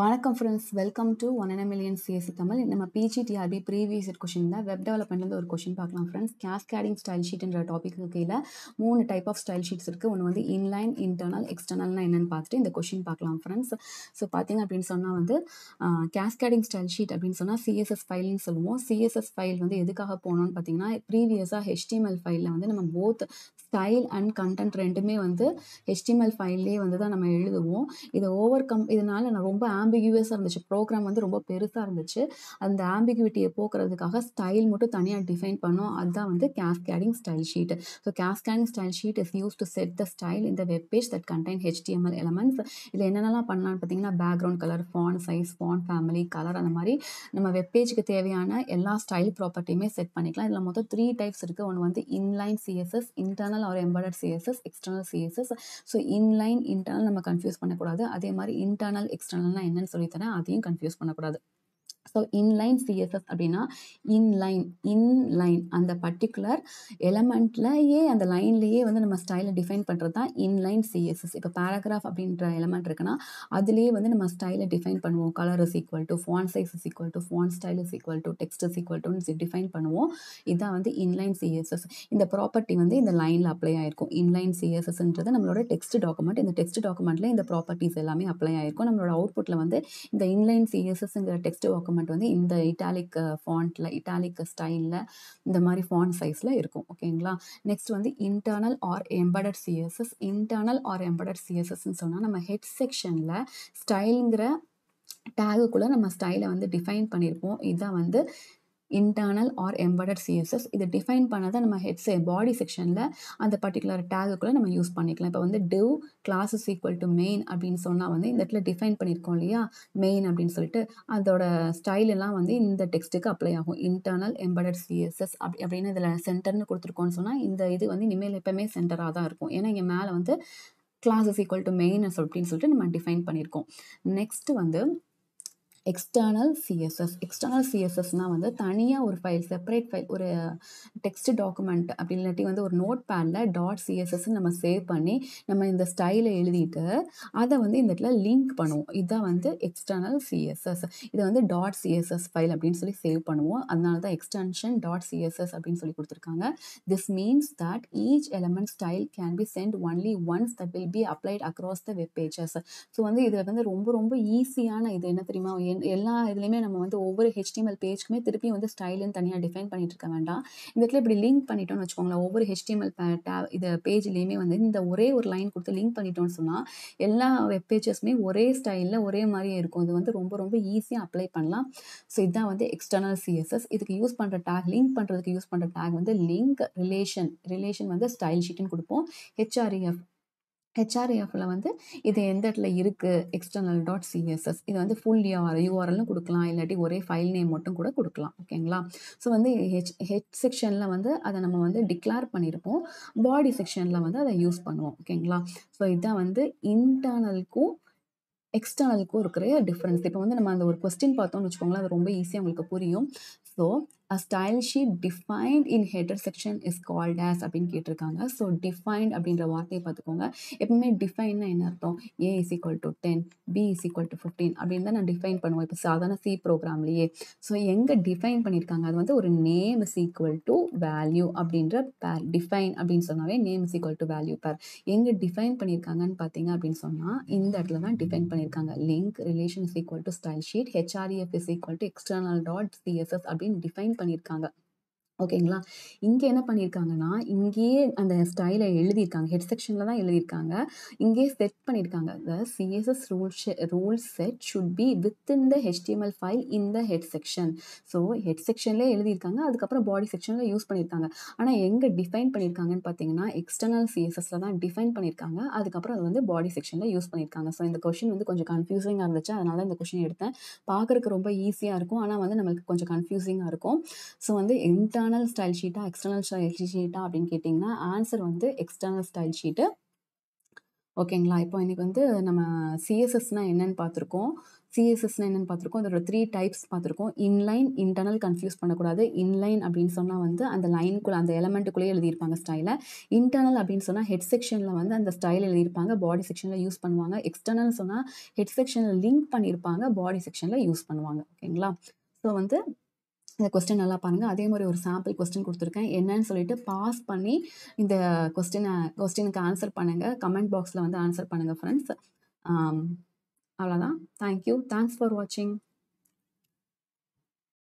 வணக்கம் friends welcome to one and million CSC Tamil நம்ம PGTRB previous year question தான் web டெவலப்மெண்ட்ல ஒரு கொஷின் பார்க்கலாம் ஃப்ரெண்ட்ஸ் கேஸ்கேடிங் ஸ்டைல் ஷீட்ன்ற டாப்பிக்கு கீழே மூணு டைப் ஆஃப் ஸ்டைல் ஷீட்ஸ் இருக்குது ஒன்று வந்து இன்லைன் இன்டர்னல் எக்ஸ்டர்னல்னா என்னன்னு பார்த்துட்டு இந்த கொஷின் பார்க்கலாம் ஃப்ரெண்ட்ஸ் ஸோ பார்த்தீங்க அப்படின்னு சொன்னால் வந்து கேஸ்கேடிங் ஸ்டைல் ஷீட் அப்படின்னு சொன்னால் சிஎஸ்எஸ் ஃபைல்னு சொல்லுவோம் சிஎஸ்எஸ் ஃபைல் வந்து எதுக்காக போகணும்னு பார்த்தீங்கன்னா ப்ரீவியஸாக ஹெச்டிஎம்எல் ஃபைலில் வந்து நம்ம போத் ஸ்டைல் அண்ட் கண்டென்ட் ரெண்டுமே வந்து ஹெச்டிஎம்எல் ஃபைல்லே வந்து தான் நம்ம எழுதுவோம் இதை ஓவர் கம் இதனால் நான் ரொம்ப ஆம்பிகியூஸாக இருந்துச்சு ப்ரோக்ராம் வந்து ரொம்ப பெருசாக இருந்துச்சு அந்த ஆம்பிகியூட்டியை போக்குறதுக்காக ஸ்டைல் மட்டும் தனியாக டிஃபைன் பண்ணோம் அதுதான் வந்து cascading style sheet so cascading style sheet is use to set the style இந்த web page that contain HTML elements இதில் என்னென்னலாம் பண்ணலான்னு பார்த்தீங்கன்னா background colour font size font family colour அந்த மாதிரி நம்ம வெப் பேஜுக்கு தேவையான எல்லா ஸ்டைல் ப்ராப்பர்ட்டியுமே செட் பண்ணிக்கலாம் இதில் மொத்தம் த்ரீ டைப்ஸ் இருக்குது ஒன்று வந்து inline CSS internal or embedded CSS external CSS so inline internal நம்ம கன்ஃபியூஸ் பண்ணக்கூடாது அதே மாதிரி இன்டர்னல் எக்ஸ்டர்னல்னால் என்னன்னு சொல்லித்தரேன் அதையும் கன்ஃபியூஸ் பண்ணக்கூடாது ஸோ இன்லைன் சிஎஸ்எஸ் அப்படின்னா இன்லைன் இன்லைன் அந்த பர்டிகுலர் எலமெண்ட்லேயே அந்த லைன்லேயே வந்து நம்ம ஸ்டைலை டிஃபைன் பண்ணுறது தான் இன்லைன் சிஎஸ்எஸ் இப்போ பேராகிராஃப் அப்படின்ற எலமெண்ட் இருக்குன்னா அதுலேயே வந்து நம்ம ஸ்டைலை டிஃபைன் பண்ணுவோம் colour is equal to font size is equal to font style is equal to text is equal டுன்னு டிஃபைன் பண்ணுவோம் இதுதான் வந்து இன்லைன் சிஎஸ்எஸ் இந்த ப்ராப்பர்ட்டி வந்து இந்த லைனில் அப்ளை ஆயிருக்கும் இன்லைன் சிஎஸ்எஸ்ன்றது நம்மளோட டெக்ஸ்ட் டாக்குமெண்ட் இந்த டெக்ஸ்ட் டாக்குமெண்ட்டில் இந்த ப்ராப்பர்ட்டிஸ் எல்லாமே அப்ளை ஆயிருக்கும் நம்மளோட அவுட்புட்டில் வந்து இந்த இன்லைன் சிஎஸ்எஸ்ங்கிற டெக்ஸ்ட் டாக்குமெண்ட் டாக்குமெண்ட் வந்து இந்த இட்டாலிக் ஃபாண்ட்டில் இட்டாலிக் ஸ்டைலில் இந்த மாதிரி ஃபாண்ட் சைஸில் இருக்கும் ஓகேங்களா நெக்ஸ்ட் வந்து internal or embedded CSS internal or embedded சிஎஸ்எஸ்ன்னு சொன்னால் நம்ம ஹெட் செக்ஷனில் ஸ்டைலுங்கிற டேகுக்குள்ளே நம்ம ஸ்டைலை வந்து டிஃபைன் பண்ணியிருப்போம் இதுதான் வந்து இன்டர்னல் ஆர் எம்படட் சிஎஸ்எஸ் இது டிஃபைன் பண்ணதை நம்ம ஹெட்ஸ் பாடி செக்ஷனில் அந்த பர்டிகுலர் டேகுக்குள்ளே நம்ம யூஸ் பண்ணிக்கலாம் இப்போ வந்து div classes equal to main அப்படின்னு சொன்னால் வந்து இந்த இடத்துல டிஃபைன் பண்ணியிருக்கோம் இல்லையா மெயின் அப்படின்னு சொல்லிட்டு அதோட ஸ்டைல் எல்லாம் வந்து இந்த டெக்ஸ்ட்டுக்கு அப்ளை ஆகும் இன்டர்னல் எம்படட் சிஎஸ்எஸ் அப்படி அப்படின்னு இதில் சென்டர்னு கொடுத்துருக்கோம்னு சொன்னால் இந்த இது வந்து இனிமேல் எப்போவுமே சென்டராக தான் இருக்கும் ஏன்னா இங்கே மேலே வந்து கிளாஸஸ் ஈக்குவல் டு மெயின் அப்படின்னு சொல்லிட்டு நம்ம டிஃபைன் பண்ணியிருக்கோம் நெக்ஸ்ட் வந்து எக்ஸ்டர்னல் சிஎஸ்எஸ் எக்ஸ்டர்னல் சிஎஸ்எஸ்னால் வந்து தனியாக ஒரு ஃபைல் செப்பரேட் ஃபைல் ஒரு டெக்ஸ்ட் டாக்குமெண்ட் அப்படி இல்லாட்டி வந்து ஒரு நோட் பேடில் டாட் சிஎஸ்எஸ்ன்னு நம்ம சேவ் பண்ணி நம்ம இந்த ஸ்டைலை எழுதிட்டு அதை வந்து இந்த இடத்துல லிங்க் பண்ணுவோம் இதுதான் வந்து எக்ஸ்டர்னல் சிஎஸ்எஸ் இதை வந்து டாட் சிஎஸ்எஸ் ஃபைல் அப்படின்னு சொல்லி சேவ் பண்ணுவோம் அதனால தான் எக்ஸ்டென்ஷன் டாட் சிஎஸ்எஸ் அப்படின்னு சொல்லி கொடுத்துருக்காங்க this means that each element style can be sent only once that will be applied across the web pages so வந்து இதில் வந்து ரொம்ப ரொம்ப ஈஸியான இது என்ன தெரியுமா எல்லா இதுலேயுமே நம்ம வந்து ஒவ்வொரு ஹெச்டிஎம்எல் பேஜ்க்குமே திருப்பி வந்து ஸ்டைலுன்னு தனியாக டிஃபைன் பண்ணிட்டு இருக்க வேண்டாம் இந்த இடத்துல இப்படி லிங்க் பண்ணிட்டோம்னு வச்சுக்கோங்களேன் ஒவ்வொரு ஹெச்டிஎம்எல் டேப் இது பேஜ்லேயுமே வந்து இந்த ஒரே ஒரு லைன் கொடுத்து லிங்க் பண்ணிட்டோம்னு சொன்னால் எல்லா வெப் பேஜஸ்மே ஒரே ஸ்டைலில் ஒரே மாதிரியே இருக்கும் இது வந்து ரொம்ப ரொம்ப ஈஸியாக அப்ளை பண்ணலாம் ஸோ இதுதான் வந்து எக்ஸ்டர்னல் சிஎஸ்எஸ் இதுக்கு யூஸ் பண்ணுற டேக் லிங்க் பண்ணுறதுக்கு யூஸ் பண்ணுற டேக் வந்து லிங்க் ரிலேஷன் ரிலேஷன் வந்து ஸ்டைல் ஷீட்டுன்னு கொடுப்போம் ஹெச்ஆர்இஎஃப் ஹெச்ஆர்ஏஎஃப்பில் வந்து இது எந்த இடத்துல இருக்குது எக்ஸ்டர்னல் டாட் சிஎஸ்எஸ் இது வந்து ஃபுல் யூஆர் யூஆர்எல்னு கொடுக்கலாம் இல்லாட்டி ஒரே ஃபைல் நேம் மட்டும் கூட கொடுக்கலாம் ஓகேங்களா ஸோ வந்து ஹெச் ஹெச் செக்ஷனில் வந்து அதை நம்ம வந்து டிக்ளேர் பண்ணியிருப்போம் பாடி செக்ஷனில் வந்து அதை யூஸ் பண்ணுவோம் ஓகேங்களா ஸோ இதுதான் வந்து இன்டர்னலுக்கும் எக்ஸ்டர்னலுக்கும் இருக்கிற டிஃப்ரென்ஸ் இப்போ வந்து நம்ம அந்த ஒரு கொஸ்டின் பார்த்தோம்னு வச்சுக்கோங்களேன் அது ரொம்ப ஈஸியாக உங்களுக்கு புரியும் so a style sheet defined in header section is called as அப்படின்னு கேட்டிருக்காங்க ஸோ டிஃபைன்ட் அப்படின்ற வார்த்தையை பார்த்துக்கோங்க எப்பவுமே டிஃபைன்னா என்ன அர்த்தம் A is equal to ten B is equal to fifteen அப்படின்னு தான் நான் டிஃபைன் பண்ணுவோம் இப்போ சாதாரண சி ப்ரோக்ராம்லேயே ஸோ எங்கே டிஃபைன் பண்ணியிருக்காங்க அது வந்து ஒரு name is equal to value pair பேர் டிஃபைன் அப்படின்னு சொன்னாவே name is equal to value pair எங்கே டிஃபைன் பண்ணியிருக்காங்கன்னு பார்த்தீங்க அப்படின்னு சொன்னால் இந்த இடத்துல தான் டிஃபைன் பண்ணியிருக்காங்க link relation is equal to style sheet HREF is equal to external dot CSS அப்படின்னு டிஃபைன் பண்ணியிருக்காங்க ஓகேங்களா இங்கே என்ன பண்ணியிருக்காங்கன்னா இங்கேயே அந்த ஸ்டைலை எழுதியிருக்காங்க ஹெட் செக்ஷனில் தான் எழுதியிருக்காங்க இங்கேயே செட் பண்ணியிருக்காங்க the CSS rule rule set should be within the HTML file in the head section so head செக்ஷன்லேயே எழுதியிருக்காங்க அதுக்கப்புறம் பாடி செக்ஷனில் யூஸ் பண்ணியிருக்காங்க ஆனால் எங்கே டிஃபைன் பண்ணியிருக்காங்கன்னு பார்த்தீங்கன்னா எக்ஸ்டர்னல் சிஎஸ்எஸில் தான் டிஃபைன் பண்ணியிருக்காங்க அதுக்கப்புறம் அது வந்து பாடி செக்ஷனில் யூஸ் பண்ணியிருக்காங்க ஸோ இந்த கொஷின் வந்து கொஞ்சம் கன்ஃபியூசிங்காக இருந்துச்சு அதனால் இந்த கொஷின் எடுத்தேன் பார்க்குறக்கு ரொம்ப ஈஸியாக இருக்கும் ஆனால் வந்து நம்மளுக்கு கொஞ்சம் கன்ஃபியூசிங்காக இருக்கும் ஸோ வந்து இன்டர்ன் இன்டர்னல் ஸ்டைல் ஷீட்டா எக்ஸ்டர்னல் ஸ்டைல் ஷீட்டா அப்படின்னு கேட்டிங்கன்னா ஆன்சர் வந்து எக்ஸ்டர்னல் ஸ்டைல் ஷீட்டு ஓகேங்களா இப்போ இன்றைக்கி வந்து நம்ம சிஎஸ்எஸ்னால் என்னென்னு பார்த்துருக்கோம் சிஎஸ்எஸ்னால் என்னென்னு பார்த்துருக்கோம் அதோட த்ரீ டைப்ஸ் பார்த்துருக்கோம் இன்லைன் இன்டர்னல் கன்ஃபியூஸ் பண்ணக்கூடாது இன்லைன் அப்படின்னு சொன்னால் வந்து அந்த லைனுக்குள்ளே அந்த எலமெண்ட்டுக்குள்ளே எழுதியிருப்பாங்க ஸ்டைலை இன்டர்னல் அப்படின்னு சொன்னால் ஹெட் செக்ஷனில் வந்து அந்த ஸ்டைல் எழுதியிருப்பாங்க பாடி செக்ஷனில் யூஸ் பண்ணுவாங்க எக்ஸ்டர்னல் சொன்னால் ஹெட் செக்ஷனில் லிங்க் பண்ணியிருப்பாங்க பாடி செக்ஷனில் யூஸ் பண்ணுவாங்க ஓகேங்களா ஸோ வந்து இந்த கொஸ்டின் நல்லா பாருங்கள் அதே மாதிரி ஒரு சாம்பிள் கொஸ்டின் கொடுத்துருக்கேன் என்னன்னு சொல்லிட்டு பாஸ் பண்ணி இந்த கொஸ்டினை கொஸ்டினுக்கு ஆன்சர் பண்ணுங்கள் கமெண்ட் பாக்ஸில் வந்து ஆன்சர் பண்ணுங்கள் ஃப்ரெண்ட்ஸ் அவ்வளோதான் தேங்க்யூ தேங்க்ஸ் ஃபார் வாட்சிங்